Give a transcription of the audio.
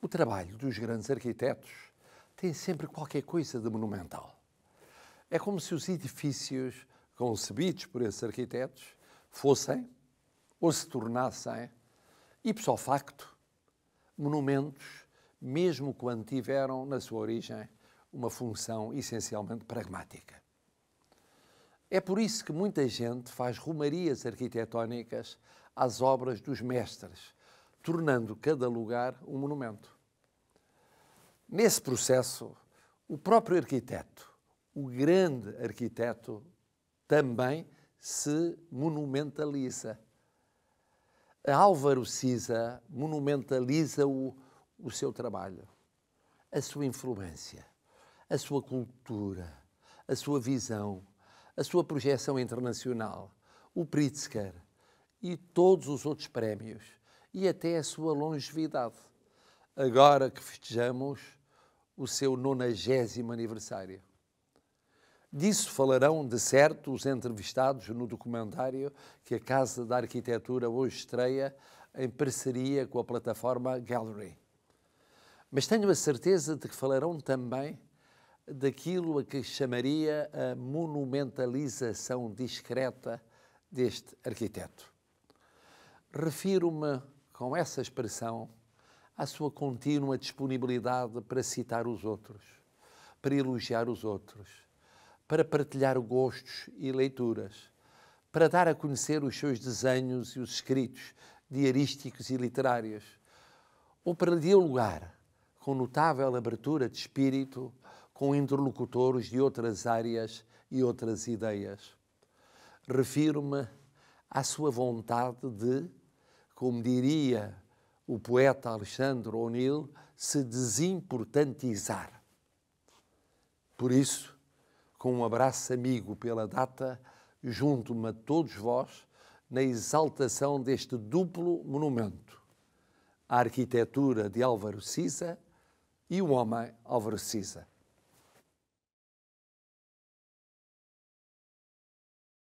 O trabalho dos grandes arquitetos tem sempre qualquer coisa de monumental. É como se os edifícios concebidos por esses arquitetos fossem ou se tornassem, ipso facto, monumentos, mesmo quando tiveram na sua origem uma função essencialmente pragmática. É por isso que muita gente faz rumarias arquitetónicas às obras dos mestres tornando cada lugar um monumento. Nesse processo, o próprio arquiteto, o grande arquiteto, também se monumentaliza. A Álvaro Siza monumentaliza o, o seu trabalho, a sua influência, a sua cultura, a sua visão, a sua projeção internacional, o Pritzker e todos os outros prémios e até a sua longevidade. Agora que festejamos o seu nonagésimo aniversário. Disso falarão, de certo, os entrevistados no documentário que a Casa da Arquitetura hoje estreia em parceria com a plataforma Gallery. Mas tenho a certeza de que falarão também daquilo a que chamaria a monumentalização discreta deste arquiteto. Refiro-me com essa expressão a sua contínua disponibilidade para citar os outros, para elogiar os outros, para partilhar gostos e leituras, para dar a conhecer os seus desenhos e os escritos diarísticos e literários, ou para dialogar com notável abertura de espírito com interlocutores de outras áreas e outras ideias. Refiro-me à sua vontade de como diria o poeta Alexandre O'Neill, se desimportantizar. Por isso, com um abraço amigo pela data, junto-me a todos vós na exaltação deste duplo monumento: a arquitetura de Álvaro Siza e o homem Álvaro Siza.